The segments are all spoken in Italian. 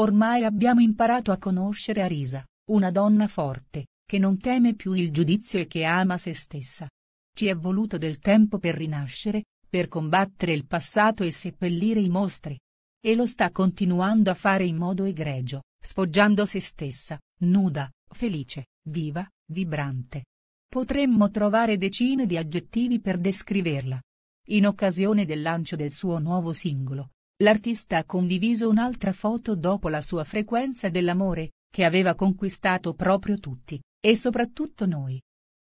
Ormai abbiamo imparato a conoscere Arisa, una donna forte, che non teme più il giudizio e che ama se stessa. Ci è voluto del tempo per rinascere, per combattere il passato e seppellire i mostri. E lo sta continuando a fare in modo egregio, sfoggiando se stessa, nuda, felice, viva, vibrante. Potremmo trovare decine di aggettivi per descriverla. In occasione del lancio del suo nuovo singolo, L'artista ha condiviso un'altra foto dopo la sua frequenza dell'amore, che aveva conquistato proprio tutti, e soprattutto noi.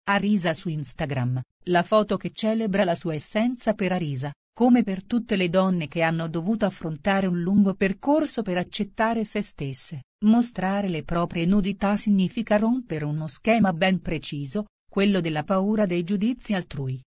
Arisa su Instagram, la foto che celebra la sua essenza per Arisa, come per tutte le donne che hanno dovuto affrontare un lungo percorso per accettare se stesse, mostrare le proprie nudità significa rompere uno schema ben preciso, quello della paura dei giudizi altrui.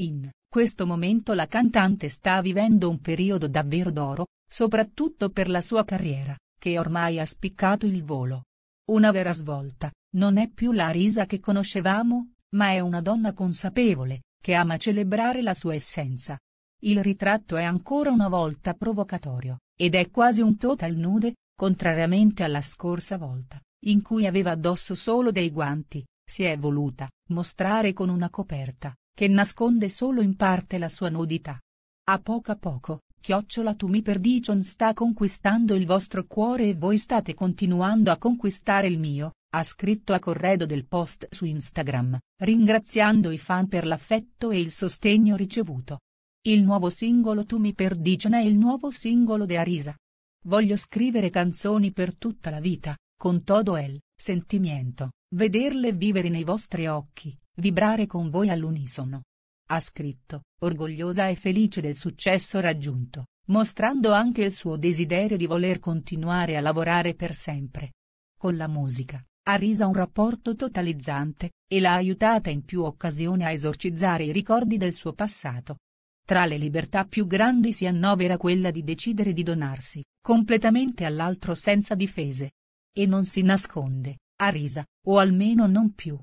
In questo momento la cantante sta vivendo un periodo davvero d'oro, soprattutto per la sua carriera, che ormai ha spiccato il volo. Una vera svolta, non è più la risa che conoscevamo, ma è una donna consapevole, che ama celebrare la sua essenza. Il ritratto è ancora una volta provocatorio, ed è quasi un total nude, contrariamente alla scorsa volta, in cui aveva addosso solo dei guanti, si è voluta mostrare con una coperta che nasconde solo in parte la sua nudità. A poco a poco, Chiocciola To Me Perdition sta conquistando il vostro cuore e voi state continuando a conquistare il mio, ha scritto a corredo del post su Instagram, ringraziando i fan per l'affetto e il sostegno ricevuto. Il nuovo singolo To Me Perdition è il nuovo singolo di Arisa. Voglio scrivere canzoni per tutta la vita, con todo el, sentimento, vederle vivere nei vostri occhi, vibrare con voi all'unisono. Ha scritto, orgogliosa e felice del successo raggiunto, mostrando anche il suo desiderio di voler continuare a lavorare per sempre. Con la musica, ha risa un rapporto totalizzante, e l'ha aiutata in più occasioni a esorcizzare i ricordi del suo passato. Tra le libertà più grandi si annovera quella di decidere di donarsi, completamente all'altro senza difese. E non si nasconde, a risa, o almeno non più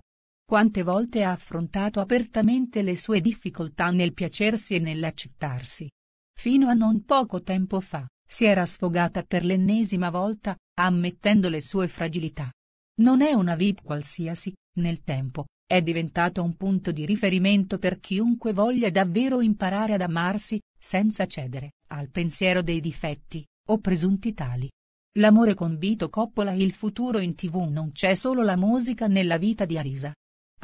quante volte ha affrontato apertamente le sue difficoltà nel piacersi e nell'accettarsi. Fino a non poco tempo fa, si era sfogata per l'ennesima volta, ammettendo le sue fragilità. Non è una VIP qualsiasi, nel tempo, è diventata un punto di riferimento per chiunque voglia davvero imparare ad amarsi, senza cedere, al pensiero dei difetti, o presunti tali. L'amore con Vito Coppola e Il futuro in tv Non c'è solo la musica nella vita di Arisa,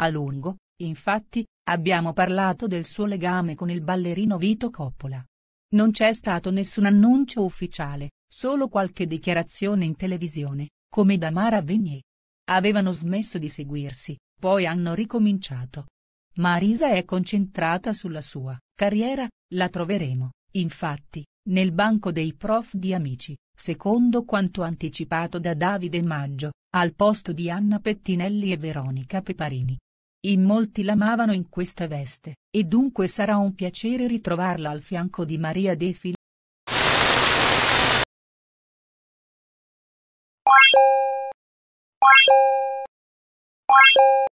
a lungo, infatti, abbiamo parlato del suo legame con il ballerino Vito Coppola. Non c'è stato nessun annuncio ufficiale, solo qualche dichiarazione in televisione, come da Mara Venier. Avevano smesso di seguirsi, poi hanno ricominciato. Marisa è concentrata sulla sua carriera, la troveremo, infatti, nel banco dei prof di Amici, secondo quanto anticipato da Davide Maggio, al posto di Anna Pettinelli e Veronica Peparini. In molti l'amavano in questa veste, e dunque sarà un piacere ritrovarla al fianco di Maria De Filippi.